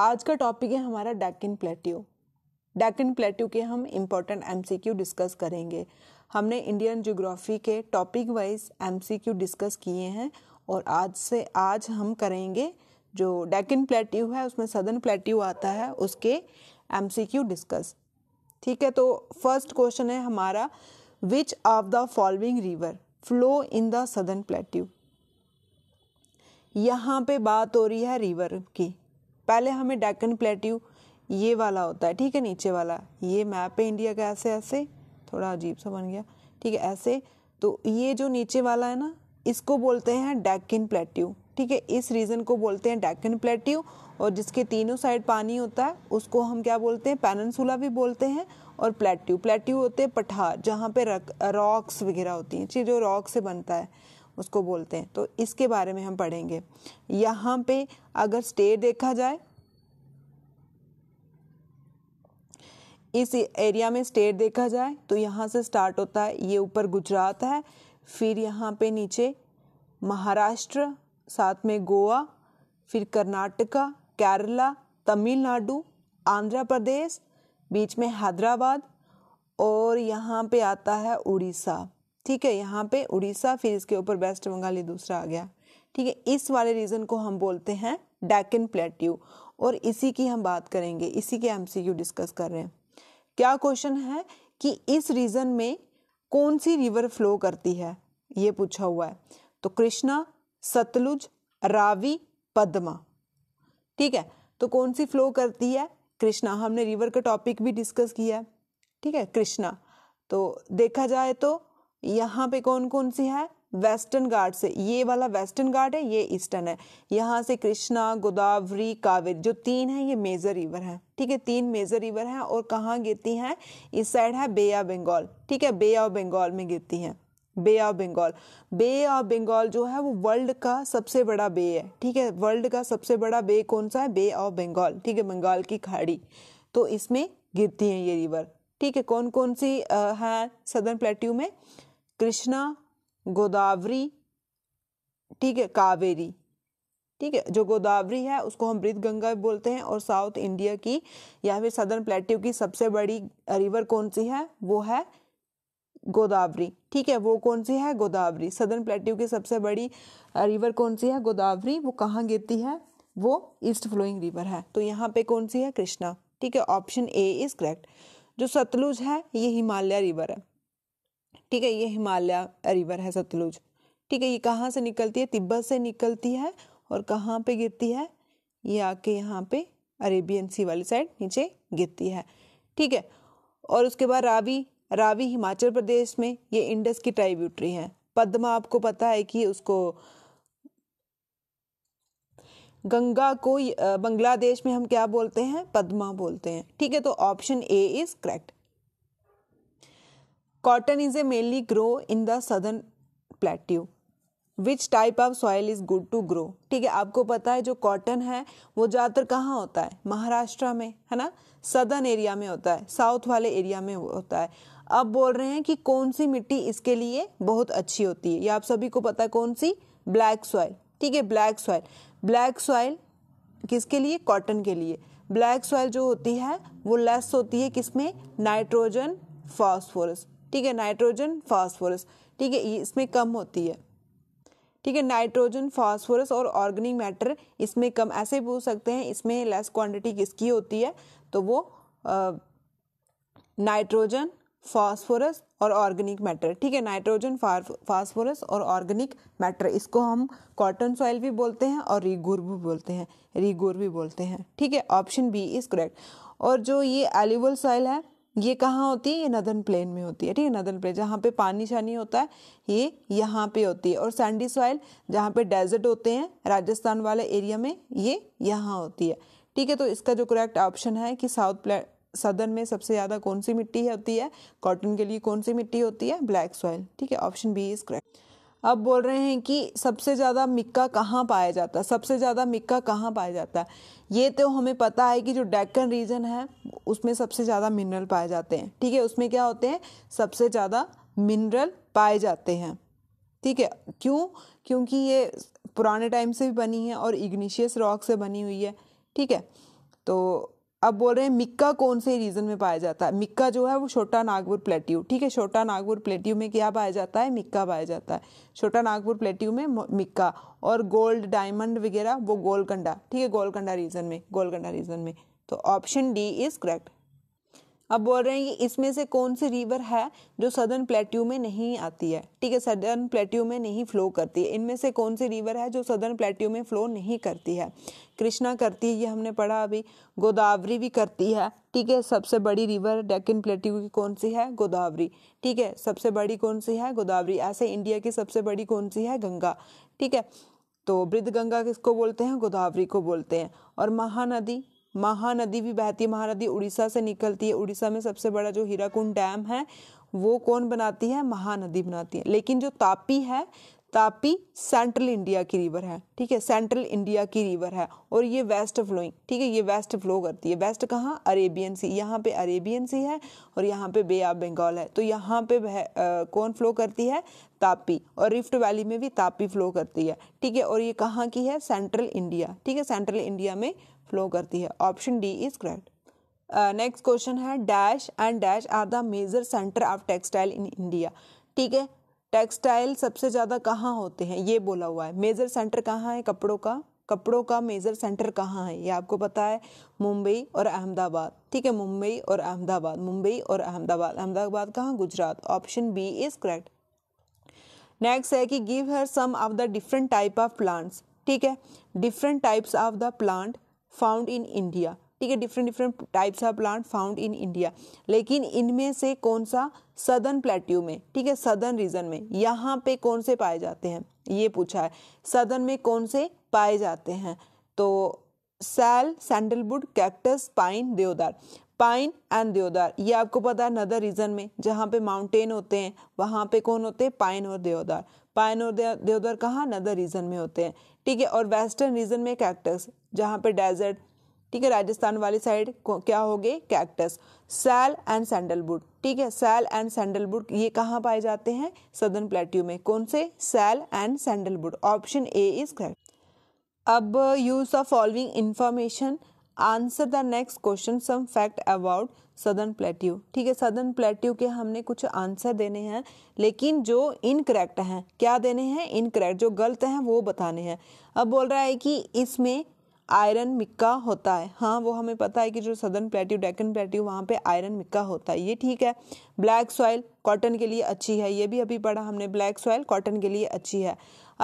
आज का टॉपिक है हमारा डैकिन प्लेट्यू डेकिन प्लेट्यू के हम इम्पोर्टेंट एम डिस्कस करेंगे हमने इंडियन जोग्राफी के टॉपिक वाइज एम डिस्कस किए हैं और आज से आज हम करेंगे जो डेकिन प्लेट्यू है उसमें सदन प्लेट्यू आता है उसके एम डिस्कस ठीक है तो फर्स्ट क्वेश्चन है हमारा which of the following river flow in the southern plateau यहाँ पे बात हो रही है रिवर की पहले हमें डेक्कन प्लेट्यू ये वाला होता है ठीक है नीचे वाला ये मैप है इंडिया का ऐसे ऐसे थोड़ा अजीब सा बन गया ठीक है ऐसे तो ये जो नीचे वाला है ना इसको बोलते हैं डेक्कन प्लेट्यू ठीक है इस रीजन को बोलते हैं डेक्कन प्लेट्यू और जिसके तीनों साइड पानी होता है उसको हम क्या बोलते हैं पैनन्सूला भी बोलते हैं और प्लेट्यू प्लेट्यू होते हैं पठार जहाँ पे रॉक्स वगैरह होती हैं चीज़ जो रॉक से बनता है उसको बोलते हैं तो इसके बारे में हम पढ़ेंगे यहाँ पे अगर स्टेट देखा जाए इस एरिया में स्टेट देखा जाए तो यहाँ से स्टार्ट होता है ये ऊपर गुजरात है फिर यहाँ पे नीचे महाराष्ट्र साथ में गोवा फिर कर्नाटका केरला तमिलनाडु आंध्र प्रदेश बीच में हैदराबाद और यहाँ पे आता है उड़ीसा ठीक है यहाँ पे उड़ीसा फिर इसके ऊपर वेस्ट बंगाल ये दूसरा आ गया ठीक है इस वाले रीजन को हम बोलते हैं डैकिन प्लेट्यू और इसी की हम बात करेंगे इसी के एम डिस्कस कर रहे हैं क्या क्वेश्चन है कि इस रीजन में कौन सी रिवर फ्लो करती है ये पूछा हुआ है तो कृष्णा सतलुज रावी पद्मा ठीक है तो कौन सी फ्लो करती है कृष्णा हमने रिवर का टॉपिक भी डिस्कस किया है ठीक है कृष्णा तो देखा जाए तो यहाँ पे कौन कौन सी है वेस्टर्न घाट से ये वाला वेस्टर्न घाट है ये ईस्टर्न है यहाँ से कृष्णा गोदावरी कावेरी जो तीन है ये मेजर रिवर है ठीक है तीन मेजर रिवर हैं और कहाँ गिरती हैं इस साइड है बे ऑफ बंगाल ठीक है बे ऑफ बंगाल में गिरती हैं bay of Bengal bay of Bengal जो है वो वर्ल्ड का सबसे बड़ा बे है ठीक है वर्ल्ड का सबसे बड़ा बे कौन सा है बे ऑफ बंगाल ठीक है बंगाल की खाड़ी तो इसमें गिरती हैं ये रिवर ठीक है कौन कौन सी हैं सदर्न प्लेट्यू में कृष्णा गोदावरी ठीक है कावेरी ठीक है जो गोदावरी है उसको हम बृत गंगा बोलते हैं और साउथ इंडिया की या फिर सदर्न प्लेट्यू की सबसे बड़ी रिवर कौन सी है वो है गोदावरी ठीक है वो कौन सी है गोदावरी सदर्न प्लेट्यू की सबसे बड़ी रिवर कौन सी है गोदावरी वो कहाँ गिरती है वो ईस्ट फ्लोइंग रिवर है तो यहाँ पे कौन सी है कृष्णा ठीक है ऑप्शन ए इज करेक्ट जो सतलुज है ये हिमालय रिवर है ठीक है ये हिमालय रिवर है सतलुज ठीक है ये कहाँ से निकलती है तिब्बत से निकलती है और कहाँ पे गिरती है ये आके यहाँ पे अरेबियन सी वाली साइड नीचे गिरती है ठीक है और उसके बाद रावी रावी हिमाचल प्रदेश में ये इंडस की ट्राइब्यूटरी है पद्मा आपको पता है कि उसको गंगा को बांग्लादेश में हम क्या बोलते हैं पद्मा बोलते हैं ठीक है तो option A is correct cotton is a mainly grow in the southern plateau which type of soil is good to grow ठीक है आपको पता है जो कॉटन है वो ज़्यादातर कहाँ होता है महाराष्ट्र में है ना सदर्न एरिया में होता है साउथ वाले एरिया में होता है अब बोल रहे हैं कि कौन सी मिट्टी इसके लिए बहुत अच्छी होती है ये आप सभी को पता है कौन सी ब्लैक सॉइल ठीक है ब्लैक सॉइल ब्लैक सॉइल किसके लिए कॉटन के लिए ब्लैक सॉइल जो होती है वो लेस होती है किसमें नाइट्रोजन फॉस्फोरस ठीक है नाइट्रोजन फास्फोरस ठीक है इसमें कम होती है ठीक है नाइट्रोजन फास्फोरस और ऑर्गेनिक मैटर इसमें कम ऐसे पूछ सकते हैं इसमें लेस क्वांटिटी किसकी होती है तो वो नाइट्रोजन फास्फोरस और ऑर्गेनिक मैटर ठीक है नाइट्रोजन फास्फोरस और ऑर्गेनिक मैटर इसको हम कॉटन सॉइल भी बोलते हैं और रिगोर भी बोलते हैं रिगोर भी बोलते हैं ठीक है ऑप्शन बी इज़ करेक्ट और जो ये एलिवल सॉइल है ये कहाँ होती है ये नदन प्लेन में होती है ठीक है नदन प्लेन जहाँ पे पानी शानी होता है ये यहाँ पे होती है और सैंडी सॉइल जहाँ पे डेजर्ट होते हैं राजस्थान वाले एरिया में ये यहाँ होती है ठीक है तो इसका जो करेक्ट ऑप्शन है कि साउथ प्ले सदन में सबसे ज़्यादा कौन सी मिट्टी होती है कॉटन के लिए कौन सी मिट्टी होती है ब्लैक सॉइल ठीक है ऑप्शन बी इज़ करेक्ट अब बोल रहे हैं कि सबसे ज़्यादा मिक्का कहाँ पाया जाता है सबसे ज़्यादा मिक्का कहाँ पाया जाता है ये तो हमें पता है कि जो डेक्कन रीजन है उसमें सबसे ज़्यादा मिनरल पाए जाते हैं ठीक है उसमें क्या होते हैं सबसे ज़्यादा मिनरल पाए जाते हैं ठीक है क्यों क्योंकि ये पुराने टाइम से भी बनी है और इग्निशियस रॉक से बनी हुई है ठीक है तो अब बोल रहे हैं मिक्का कौन से रीजन में पाया जाता है मिक्का जो है वो छोटा नागपुर प्लेट्यू ठीक है छोटा नागपुर प्लेट्यू में क्या पाया जाता है मिक्का पाया जाता है छोटा नागपुर प्लेट्यू में मिक्का और गोल्ड डायमंड वगैरह वो गोलकंडा ठीक है गोलकंडा रीजन में गोलकंडा रीजन में तो ऑप्शन डी इज करेक्ट अब बोल रहे हैं कि इसमें से कौन सी रिवर है जो सदर्न प्लेट्यू में नहीं आती है ठीक है सदर्न प्लेट्यू में नहीं फ्लो करती है इनमें से कौन सी रिवर है जो सदर्न प्लेट्यू में फ्लो नहीं करती है कृष्णा करती है ये हमने पढ़ा अभी गोदावरी भी करती है ठीक है सबसे बड़ी रिवर डेकिन प्लेट्यू की कौन सी है गोदावरी ठीक है सबसे बड़ी कौन सी है गोदावरी ऐसे इंडिया की सबसे बड़ी कौन सी है गंगा ठीक है तो वृद्ध गंगा किसको बोलते हैं गोदावरी को बोलते हैं और महानदी महानदी भी बहती है महानदी उड़ीसा से निकलती है उड़ीसा में सबसे बड़ा जो हीराकुंड डैम है वो कौन बनाती है महानदी बनाती है लेकिन जो तापी है तापी सेंट्रल इंडिया की रिवर है ठीक है सेंट्रल इंडिया की रिवर है और ये वेस्ट फ्लोइंग ठीक है ये वेस्ट फ्लो करती है वेस्ट कहाँ अरेबियन सी यहाँ पे अरेबियन सी है और यहाँ पे बे ऑफ बंगाल है तो यहाँ पे आ, कौन फ्लो करती है तापी और रिफ्ट वैली में भी तापी फ्लो करती है ठीक है और ये कहाँ की है सेंट्रल इंडिया ठीक है सेंट्रल इंडिया में फ्लो करती है option D is correct next question है dash and dash are the major centre of textile in India ठीक है टेक्सटाइल सबसे ज़्यादा कहाँ होते हैं ये बोला हुआ है मेजर सेंटर कहाँ है कपड़ों का कपड़ों का मेजर सेंटर कहाँ है ये आपको पता है मुंबई और अहमदाबाद ठीक है मुंबई और अहमदाबाद मुंबई और अहमदाबाद अहमदाबाद कहाँ Gujarat option B is correct next है कि give here some of the different type of plants ठीक है different types of the plant found in India ठीक है different different types of plant found in India लेकिन इनमें से कौन सा सदर्न प्लेट्यू में ठीक है सदर्न रीजन में यहाँ पे कौन से पाए जाते हैं ये पूछा है सदर्न में कौन से पाए जाते हैं तो sal sandalwood cactus pine deodar pine and deodar ये आपको पता है नदर रीजन में जहाँ पे माउंटेन होते हैं वहाँ पे कौन होते हैं पाइन और देवदार पाइन और देवदार कहाँ नदर रीजन में होते हैं ठीक है और वेस्टर्न रीजन में कैक्टस जहाँ पे डेजर्ट ठीक है राजस्थान वाली साइड क्या हो गए कैक्टस सैल एंड सैंडलवुड ठीक है सैल एंड सैंडलवुड ये कहाँ पाए जाते हैं सदर्न प्लेट्यू में कौन से sal and sandalwood option A is correct अब use of following information answer the next question some fact about southern plateau ठीक है सदर्न प्लेट्यू के हमने कुछ आंसर देने हैं लेकिन जो इनकरेक्ट हैं क्या देने हैं इनकरेक्ट जो गलत हैं वो बताने हैं अब बोल रहा है कि इसमें आयरन मिक्का होता है हाँ वो हमें पता है कि जो सदर्न प्लेट्यू डेकन प्लेट्यू वहाँ पे आयरन मिक्का होता है ये ठीक है ब्लैक सॉइल कॉटन के लिए अच्छी है ये भी अभी पढ़ा हमने ब्लैक सॉइल कॉटन के लिए अच्छी है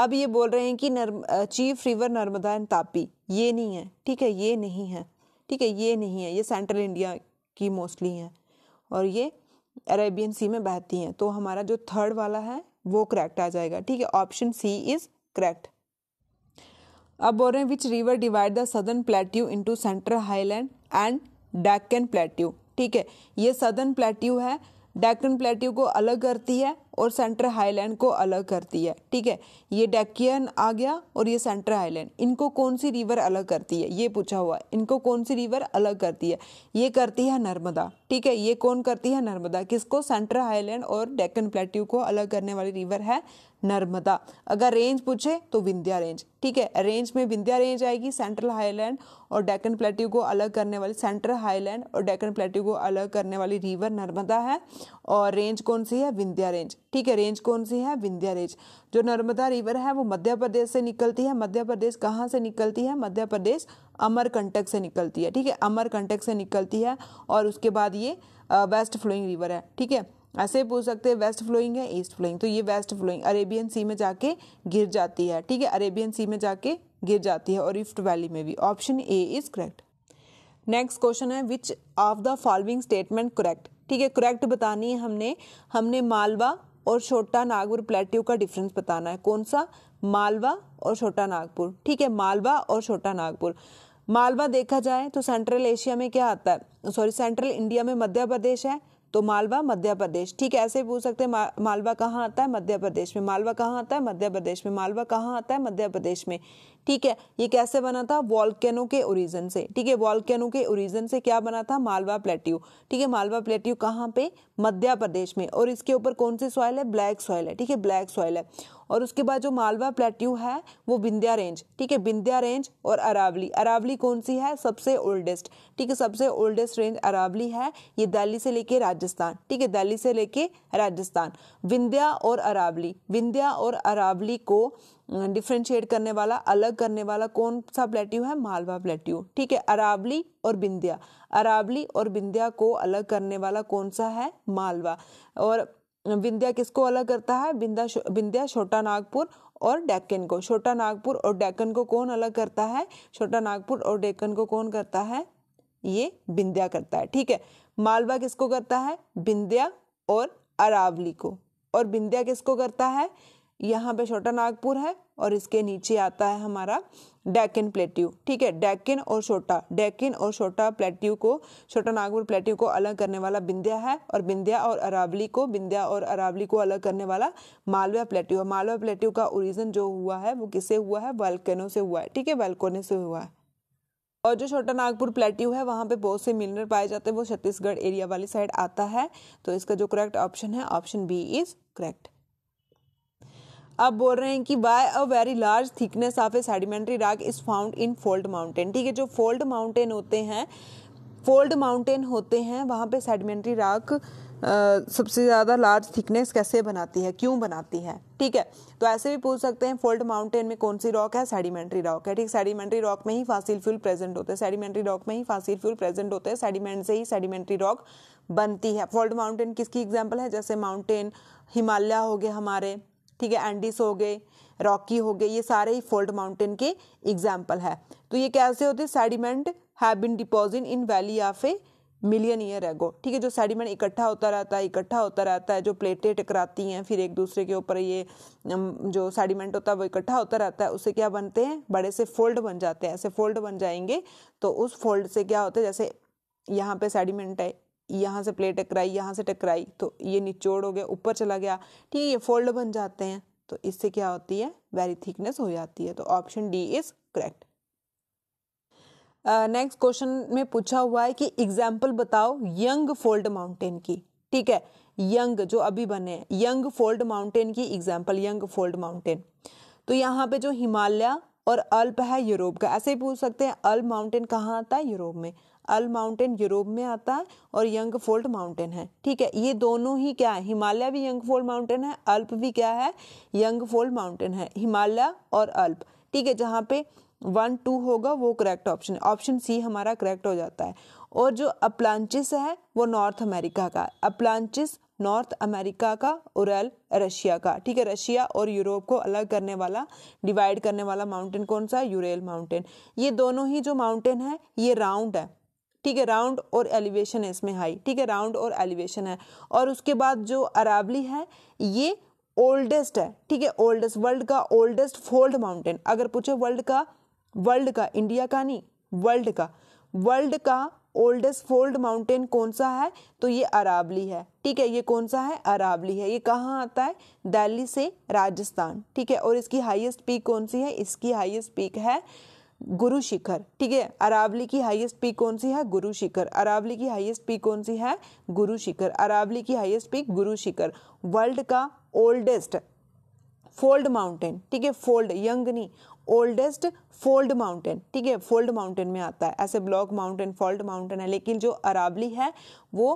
अब ये बोल रहे हैं कि नर्म chief river Narmada and Tapi ये नहीं है ठीक है ये नहीं है ठीक है ये नहीं है ये सेंट्रल इंडिया की मोस्टली हैं और ये अरेबियन सी में बहती हैं तो हमारा जो थर्ड वाला है वो करेक्ट आ जाएगा ठीक है ऑप्शन सी इज़ करेक्ट अब बोल रहे हैं which river divide the southern plateau into central highland and Deccan plateau ठीक है ये सदर्न प्लेट्यू है डैकन प्लेट्यू को अलग करती है और सेंट्रल हाईलैंड को अलग करती है ठीक है ये डैकियन आ गया और ये सेंट्रल हाईलैंड इनको कौन सी रिवर अलग करती है ये पूछा हुआ है इनको कौन सी रिवर अलग करती है ये करती है नर्मदा ठीक है ये कौन करती है नर्मदा किसको सेंट्रल हाईलैंड और डेक्कन प्लेट्यू को अलग करने वाली रिवर है नर्मदा अगर रेंज पूछे तो विंध्या रेंज ठीक है रेंज में विंध्या रेंज आएगी सेंट्रल हाईलैंड और डेकन प्लेट्यू को अलग करने वाली सेंट्रल हाईलैंड और डेकन प्लेट्यू को अलग करने वाली रिवर नर्मदा है और रेंज कौन सी है विंध्या रेंज ठीक है रेंज कौन सी है विंध्या रेंज जो नर्मदा रिवर है वो मध्य प्रदेश से निकलती है मध्य प्रदेश कहाँ से निकलती है मध्य प्रदेश अमरकंटक से निकलती है ठीक है अमरकंटक से निकलती है और उसके बाद ये वेस्ट फ्लोइंग रिवर है ठीक है ऐसे पूछ सकते हैं वेस्ट फ्लोइंग है ईस्ट फ्लोइंग तो ये वेस्ट फ्लोइंग अरेबियन सी में जाके गिर जाती है ठीक है अरेबियन सी में जाके गिर जाती है और रिफ्ट वैली में भी option A is correct next question है which of the following statement correct ठीक है करेक्ट बतानी है हमने हमने मालवा और छोटा नागपुर प्लेट्यू का डिफरेंस बताना है कौन सा मालवा और छोटा नागपुर ठीक है मालवा और छोटा नागपुर मालवा देखा जाए तो सेंट्रल एशिया में क्या आता है सॉरी सेंट्रल इंडिया में मध्य प्रदेश है तो मालवा मध्य प्रदेश ठीक है ऐसे पूछ सकते हैं मा, मालवा कहाँ आता है मध्य प्रदेश में मालवा कहाँ आता है मध्य प्रदेश में मालवा कहाँ आता है मध्य प्रदेश में ठीक है ये कैसे बना था वॉल्केनो के ओरिजन से ठीक है वॉल्केनो के ओरिजन से क्या बना था मालवा प्लेट्यू ठीक है मालवा प्लेट्यू कहाँ पे मध्य प्रदेश में और इसके ऊपर कौन सी सॉइल है ब्लैक सॉइल है ठीक है ब्लैक सॉइल है और उसके बाद जो मालवा प्लेट्यू है वो बिंदिया रेंज ठीक है बिंदिया रेंज और अरावली अरावली कौन सी है सबसे ओल्डेस्ट ठीक है सबसे ओल्डेस्ट रेंज अरावली है ये दिल्ली से लेके राजस्थान ठीक है दिल्ली से लेके राजस्थान विंध्या और अरावली विंध्या और अरावली को डिफ्रेंशिएट करने वाला अलग करने वाला कौन सा प्लेट्यू है मालवा प्लेट्यू ठीक है अरावली और बिंदिया अरावली और बिंदिया को अलग करने वाला कौन सा है मालवा और विंध्या किसको अलग करता है बिंदा विंध्या छोटा नागपुर और डेक्कन को छोटा नागपुर और डेक्कन को कौन अलग करता है छोटा नागपुर और डेक्कन को कौन करता है ये बिंध्या करता है ठीक है मालवा किसको करता है बिंध्या और अरावली को और बिंध्या किसको करता है यहाँ पे छोटा नागपुर है और इसके नीचे आता है हमारा डेकिन प्लेट्यू ठीक है डेकिन और छोटा डेकिन और छोटा प्लेट्यू को छोटा नागपुर प्लेट्यू को अलग करने वाला बिंदिया है और बिंदिया और अरावली को बिंदिया और अरावली को अलग करने वाला मालवा प्लेट्यू है मालवा प्लेट्यू का ओरिजन जो हुआ है वो किससे हुआ है वाल्केनो से हुआ है ठीक है वालकोने से हुआ है और जो छोटा नागपुर प्लेट्यू है वहाँ पे बहुत से मिनरल पाए जाते हैं वो छत्तीसगढ़ एरिया वाली साइड आता है तो इसका जो करेक्ट ऑप्शन है ऑप्शन बी इज़ करेक्ट अब बोल रहे हैं कि by a very large thickness of a sedimentary rock is found in fold mountain ठीक है जो फोल्ड माउंटेन होते हैं फोल्ड माउंटेन होते हैं वहाँ पे सेडिमेंट्री राग सबसे ज़्यादा लार्ज थिकनेस कैसे बनाती है क्यों बनाती है ठीक है तो ऐसे भी पूछ सकते हैं फोल्ड माउंटेन में कौन सी रॉक है सेडिमेंट्री रॉक है ठीक सेडिमेंट्री रॉक में ही फासिल फ्यूल प्रेजेंट होते हैं सेडिमेंट्री रॉक में ही फासिल फ्यूल प्रेजेंट होते हैं सेडिमेंट से ही सेडिमेंट्री रॉक बनती है फोल्ड माउंटेन किसकी एग्जाम्पल है जैसे माउंटेन हिमालय हो गए हमारे ठीक है एंडिस हो गए रॉकी हो गए ये सारे ही फोल्ड माउंटेन के एग्जाम्पल है तो ये कैसे होते sediment have been deposit in valley of a million year ago ठीक है जो सेडिमेंट इकट्ठा होता रहता है इकट्ठा होता रहता है जो प्लेटें टकराती हैं फिर एक दूसरे के ऊपर ये जो सेडिमेंट होता है वो इकट्ठा होता रहता है उससे क्या बनते हैं बड़े से फोल्ड बन जाते हैं ऐसे फोल्ड बन जाएंगे तो उस फोल्ड से क्या होता है जैसे यहाँ पे सेडिमेंट है यहाँ से प्लेट टकराई यहाँ से टकराई तो ये निचोड़ हो गया ऊपर चला गया ठीक है ये फोल्ड बन जाते हैं तो इससे क्या होती है वेरी थिकनेस हो जाती है तो option D is correct next question में पूछा हुआ है कि एग्जाम्पल बताओ यंग फोल्ड माउंटेन की ठीक है यंग जो अभी बने यंग फोल्ड माउंटेन की एग्जाम्पल यंग फोल्ड माउंटेन तो यहाँ पे जो हिमालय और अल्प है यूरोप का ऐसे ही पूछ सकते हैं अल्प माउंटेन कहाँ आता है यूरोप में अल माउंटेन यूरोप में आता है और यंग फोल्ड माउंटेन है ठीक है ये दोनों ही क्या है हिमालय भी यंग फोल्ड माउंटेन है अल्प भी क्या है यंग फोल्ड माउंटेन है हिमालय और अल्प ठीक है जहाँ पे वन टू होगा वो करेक्ट ऑप्शन है ऑप्शन सी हमारा करेक्ट हो जाता है और जो अप्लांचिस है वो नॉर्थ अमेरिका का अप्लांचिस नॉर्थ अमेरिका का उरल रशिया का ठीक है रशिया और यूरोप को अलग करने वाला डिवाइड करने वाला माउंटेन कौन सा है यूरेल माउंटेन ये दोनों ही जो माउंटेन है ये राउंड है ठीक है राउंड और एलिवेशन है इसमें हाई ठीक है राउंड और एलिवेशन है और उसके बाद जो अरावली है ये ओल्डेस्ट है ठीक है ओल्डेस्ट वर्ल्ड का ओल्डेस्ट फोल्ड माउंटेन अगर पूछे वर्ल्ड का वर्ल्ड का इंडिया का नहीं वर्ल्ड का वर्ल्ड का ओल्डेस्ट फोल्ड माउंटेन कौन सा है तो ये अरावली है ठीक है ये कौन सा है अरावली है ये कहाँ आता है दिल्ली से राजस्थान ठीक है और इसकी हाईएस्ट पीक कौन सी है इसकी हाईएस्ट पीक है गुरु शिखर ठीक है अरावली की हाईएस्ट पीक कौन सी है गुरु शिखर अरावली की हाईएस्ट पीक कौन सी है गुरु शिखर अरावली की highest peak Guru Shikhar world का ओल्डेस्ट फोल्ड माउंटेन ठीक है फोल्ड यंग नहीं ओल्डेस्ट फोल्ड माउंटेन ठीक है फोल्ड माउंटेन में आता है ऐसे ब्लॉक माउंटेन फोल्ड माउंटेन है लेकिन जो अरावली है वो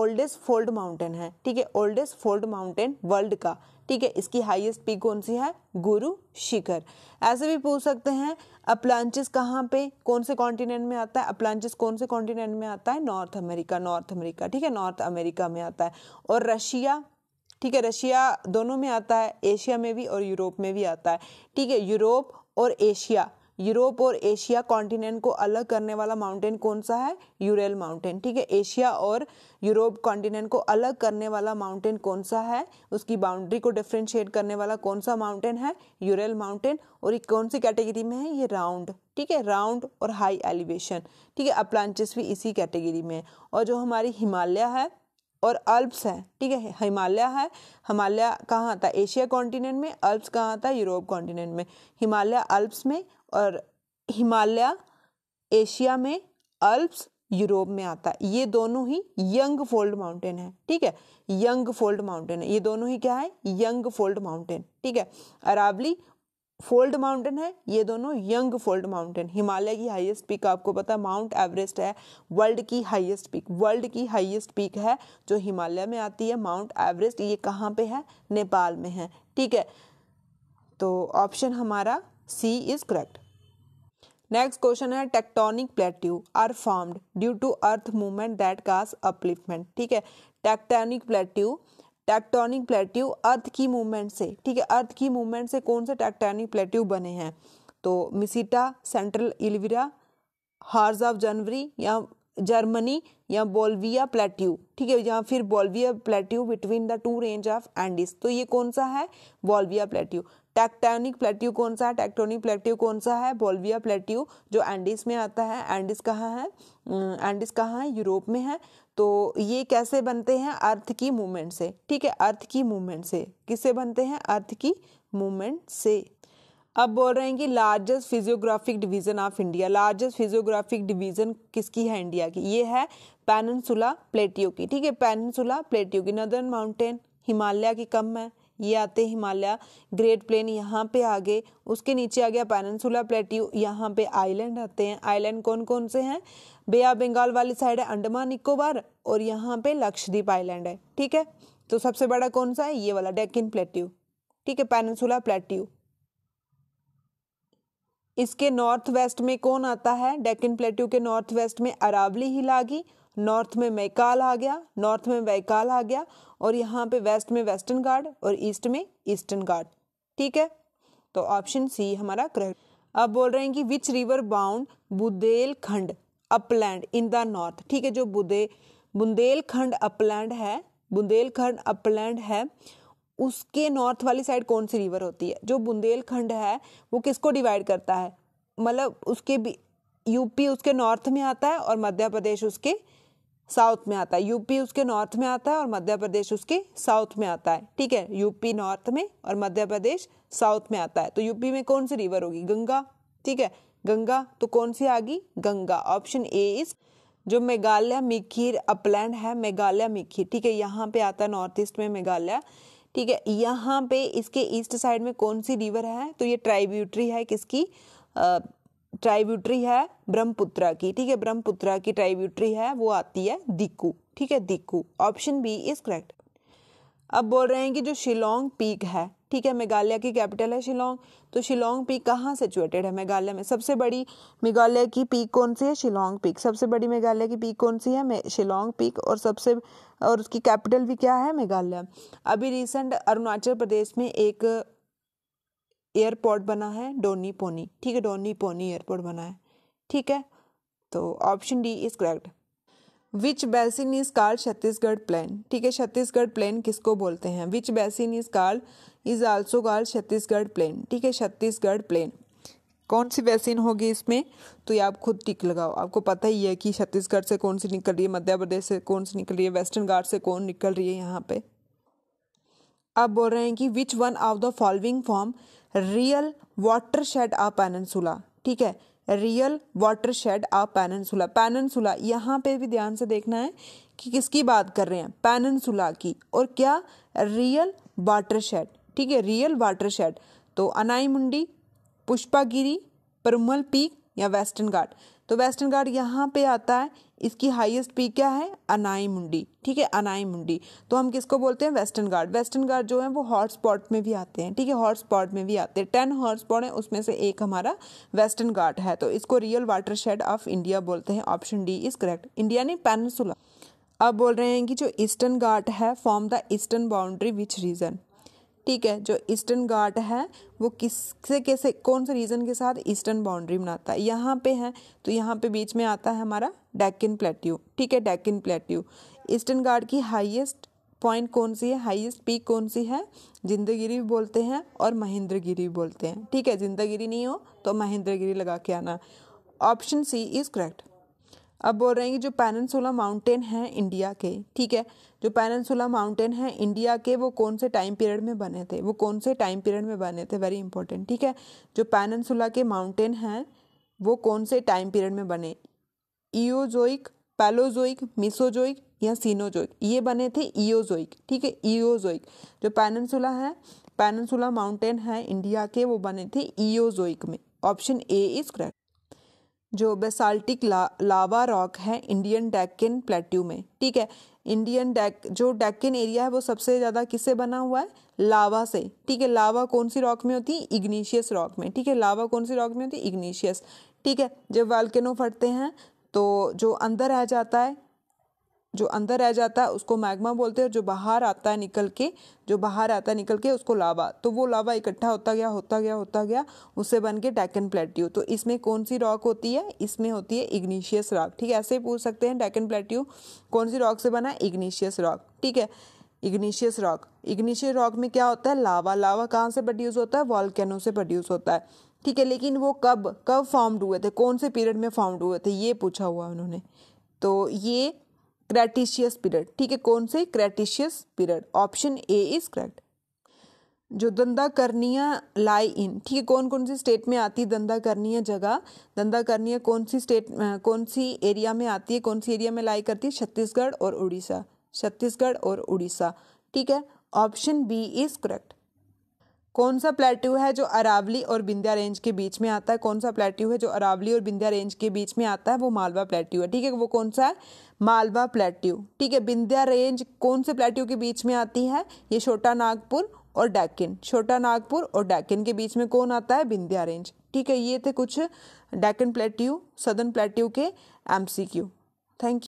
ओल्डेस्ट फोल्ड माउंटेन है ठीक है ओल्डेस्ट फोल्ड माउंटेन वर्ल्ड का ठीक है इसकी हाईएस्ट पीक कौन सी है गुरु शिखर ऐसे भी पूछ सकते हैं अपलांचिस कहाँ पे कौन से कॉन्टिनेंट में आता है अपलांचिस कौन से कॉन्टिनेंट में आता है नॉर्थ अमेरिका नॉर्थ अमेरिका ठीक है नॉर्थ अमेरिका में आता है और रशिया ठीक है रशिया दोनों में आता है एशिया में भी और यूरोप में भी आता है ठीक है यूरोप और एशिया यूरोप और एशिया कॉन्टिनेंट को अलग करने वाला माउंटेन कौन सा है यूरेल माउंटेन ठीक है एशिया और यूरोप कॉन्टिनेंट को अलग करने वाला माउंटेन कौन सा है उसकी बाउंड्री को डिफ्रेंशिएट करने वाला कौन सा माउंटेन है यूरेल माउंटेन और ये कौन सी कैटेगरी में है ये राउंड ठीक है राउंड और हाई एलिवेशन ठीक है अप्लांचेस भी इसी कैटेगरी में है और जो हमारी हिमालय है और अल्प्स है ठीक है हिमालय है हिमालय कहाँ आता है एशिया कॉन्टिनेंट में अल्प्स कहाँ आता है यूरोप कॉन्टिनेंट में हिमालय अल्प्स में और हिमालय एशिया में अल्प्स यूरोप में आता है ये दोनों ही यंग फोल्ड माउंटेन है ठीक है यंग फोल्ड माउंटेन है ये दोनों ही क्या है यंग फोल्ड माउंटेन ठीक है अरावली फोल्ड माउंटेन है ये दोनों यंग फोल्ड माउंटेन हिमालय की हाईएस्ट पीक आपको पता है माउंट एवरेस्ट है वर्ल्ड की हाईएस्ट पीक वर्ल्ड की हाईएस्ट पीक है जो हिमालय में आती है माउंट एवरेस्ट ये कहाँ पे है नेपाल में है ठीक है तो ऑप्शन हमारा C is correct next question है tectonic plateau are formed due to earth movement that cause upliftment ठीक है tectonic plateau tectonic plateau earth की मूवमेंट से ठीक है अर्थ की मूवमेंट से कौन से टेक्टोनिक प्लेट्यू बने हैं तो Meseta central Iberia Harz of जनवरी या जर्मनी या बोलविया प्लेट्यू ठीक है या फिर Bolivia plateau between the two range of Andes तो ये कौन सा है बोलविया प्लेट्यू टेक्टोनिक प्लेट्यू कौन सा है टेक्टोनिक प्लेट्यू कौन सा है बोल्विया प्लेट्यू जो एंडिस में आता है एंडिस कहाँ है एंडिस कहाँ है यूरोप में है तो ये कैसे बनते हैं अर्थ की मूवमेंट से ठीक है अर्थ की मूवमेंट से किससे बनते हैं अर्थ की मूवमेंट से अब बोल रहे हैं कि largest physiographic division of India largest physiographic division किसकी है इंडिया की ये है पैनसुला प्लेटियो की ठीक है पेनसुला प्लेटियो की नदर्न माउंटेन हिमालय की कम है ये आते हिमालय ग्रेट प्लेन यहाँ पे आ गए उसके नीचे आ गया पैनसुला प्लेट्यू यहाँ पे आइलैंड आते हैं आइलैंड कौन कौन से हैं बे ऑफ बंगाल वाली साइड है अंडमान निकोबार और यहाँ पे लक्षद्वीप आइलैंड है ठीक है तो सबसे बड़ा कौन सा है ये वाला डेकिन प्लेट्यू ठीक है पैनसुला प्लेट्यू इसके नॉर्थ वेस्ट में कौन आता है डेकिन प्लेट्यू के नॉर्थ वेस्ट में अरावली हिलागी नॉर्थ में मैकाल आ गया नॉर्थ में वैकाल आ गया और यहाँ पे वेस्ट में वेस्टर्न घाट और ईस्ट में ईस्टर्न घाट ठीक है तो ऑप्शन सी हमारा करेक्ट अब बोल रहे हैं कि which river bound Bundelkhand upland in the north ठीक है जो बुदे बुंदेलखंड अपलैंड है बुंदेलखंड अपलैंड है उसके नॉर्थ वाली साइड कौन सी रिवर होती है जो बुंदेलखंड है वो किसको डिवाइड करता है मतलब उसके भी यूपी उसके नॉर्थ में आता है और मध्य प्रदेश उसके साउथ में आता है यूपी उसके नॉर्थ में आता है और मध्य प्रदेश उसके साउथ में आता है ठीक है यूपी नॉर्थ में और मध्य प्रदेश साउथ में आता है तो यूपी में कौन सी रिवर होगी गंगा ठीक है गंगा तो कौन सी आ गई गंगा ऑप्शन ए इज जो मेघालय मिखीर अपलैंड है मेघालय मिखीर ठीक है यहाँ पे आता है नॉर्थ ईस्ट में मेघालय ठीक है यहाँ पे इसके ईस्ट साइड में कौन सी रिवर है तो ये ट्राइब्यूटरी है किसकी ट्राइब्यूटरी है ब्रह्मपुत्रा की ठीक है ब्रह्मपुत्रा की ट्राइब्यूटरी है वो आती है दिक्कू ठीक है Dikhu option B is correct अब बोल रहे हैं कि जो शिलोंग पीक है ठीक है मेघालय की कैपिटल है शिलोंग तो शिलोंग पीक कहाँ सिचुएटेड है मेघालय में सबसे बड़ी मेघालय की पीक कौन सी है शिलोंग पीक सबसे बड़ी मेघालय की पीक कौन सी है शिलोंग पीक और सबसे और उसकी कैपिटल भी क्या है मेघालय अभी रिसेंट अरुणाचल प्रदेश में एक एयरपोर्ट बना है डोनी पोनी ठीक है डोनी पोनी एयरपोर्ट बना है ठीक है तो option D is correct which basin is called Chhattisgarh plain ठीक है छत्तीसगढ़ प्लान किसको बोलते हैं which basin is called is also called Chhattisgarh plain ठीक है छत्तीसगढ़ प्लान कौन सी बेसिन होगी इसमें तो ये आप खुद टिक लगाओ आपको पता ही है कि छत्तीसगढ़ से कौन सी निकल रही है मध्य प्रदेश से कौन सी निकल रही है वेस्टर्न गार्ड से कौन निकल रही है यहाँ पे आप बोल रहे हैं कि which one of the following form real watershed of peninsula ठीक है real watershed of peninsula peninsula यहाँ पे भी ध्यान से देखना है कि किसकी बात कर रहे हैं पैनसुला की और क्या रियल वाटर शेड ठीक है रियल वाटर शेड तो अनाई मुंडी पुष्पागिरी परमल पीक या वेस्टर्न घाट तो वेस्टर्न घाट यहाँ पे आता है इसकी हाईएस्ट पीक क्या है अनाई मुंडी ठीक है अनाई मुंडी तो हम किसको बोलते हैं वेस्टर्न घाट वेस्टर्न घाट जो है वो हॉट स्पॉट में भी आते हैं ठीक है हॉट स्पॉट में भी आते हैं टेन हॉट स्पॉट है उसमें से एक हमारा वेस्टर्न घाट है तो इसको real watershed of India बोलते हैं option D is correct India ने पेनसुला अब बोल रहे हैं कि जो ईस्टर्न घाट है form the eastern boundary which region ठीक है जो ईस्टर्न घाट है वो किससे कैसे कौन से रीजन के साथ ईस्टर्न बाउंड्री बनाता है यहाँ पे है तो यहाँ पे बीच में आता है हमारा डैकिन प्लेट्यू ठीक है डैकिन प्लेट्यू ईस्टर्न घाट की हाईएस्ट पॉइंट कौन सी है हाईएस्ट पीक कौन सी है जिंदगिरी भी बोलते हैं और महेंद्रगिरी बोलते हैं ठीक है जिंदगिरी नहीं हो तो महेंद्रगिरी लगा के आना ऑप्शन सी इज़ करेक्ट अब बोल रहे हैं कि जो पैनसुला माउंटेन हैं इंडिया के ठीक है जो पैनन्सोला माउंटेन हैं इंडिया के वो कौन से टाइम पीरियड में बने थे वो कौन से टाइम पीरियड में बने थे वेरी इंपॉर्टेंट ठीक है जो पैनसुला के माउंटेन हैं वो कौन से टाइम पीरियड में बने ईओजोइक पैलोजोइक मिसोजोइक या सीनोजोइक ये बने थे ईओजोइक ठीक है ईओजोइक जो पैनसुला है पैनन्सोला माउंटेन है इंडिया के वो बने थे ईओजोइक में ऑप्शन ए इज करेक्ट जो बेसाल्टिक ला, लावा रॉक है इंडियन डेक्कन प्लेट्यू में ठीक है इंडियन डेक जो डेक्कन एरिया है वो सबसे ज़्यादा किससे बना हुआ है लावा से ठीक है लावा कौन सी रॉक में होती है इग्निशियस रॉक में ठीक है लावा कौन सी रॉक में होती है इग्निशियस ठीक है जब वाल्केनो फटते हैं तो जो अंदर रह जाता है जो अंदर रह जाता है उसको मैग्मा बोलते हैं और जो बाहर आता है निकल के जो बाहर आता है निकल के उसको लावा तो वो लावा इकट्ठा होता गया होता गया होता गया उससे बन के डैकन प्लेट्यू तो इसमें कौन सी रॉक होती है इसमें होती है इग्निशियस रॉक ठीक है ऐसे ही पूछ सकते हैं डैकन प्लेट्यू कौन सी रॉक से बना इग्निशियस रॉक ठीक है इग्निशियस रॉक इग्निशियस रॉक में क्या होता है लावा लावा कहाँ से प्रोड्यूस होता है वॉल्केनो से प्रोड्यूस होता है ठीक है लेकिन वो कब कब फॉर्म्ड हुए थे कौन से पीरियड में फॉर्म्ड हुए थे ये पूछा हुआ उन्होंने तो ये क्रैटिशियस पीरियड ठीक है कौन से Cretaceous period option A is correct जो दंदा करनिया लाई इन ठीक है कौन कौन सी स्टेट में आती है दंदा करनिया जगह दंदा करनिया कौन सी स्टेट कौन सी एरिया में आती है कौन सी एरिया में लाई करती है छत्तीसगढ़ और उड़ीसा छत्तीसगढ़ और उड़ीसा ठीक है ऑप्शन बी इज करेक्ट कौन सा प्लेट्यू है जो अरावली और बिंदिया रेंज के बीच में आता है कौन सा प्लेट्यू है जो अरावली और बिंदिया रेंज के बीच में आता है वो मालवा प्लेट्यू है ठीक है वो कौन सा है मालवा प्लेट्यू ठीक है बिंदिया रेंज कौन से प्लेट्यू के बीच में आती है ये छोटा नागपुर और डैकिन छोटा नागपुर और डैकिन के बीच में कौन आता है बिंदिया रेंज ठीक है ये थे कुछ डैकिन प्लेट्यू सदन प्लेट्यू के एम थैंक यू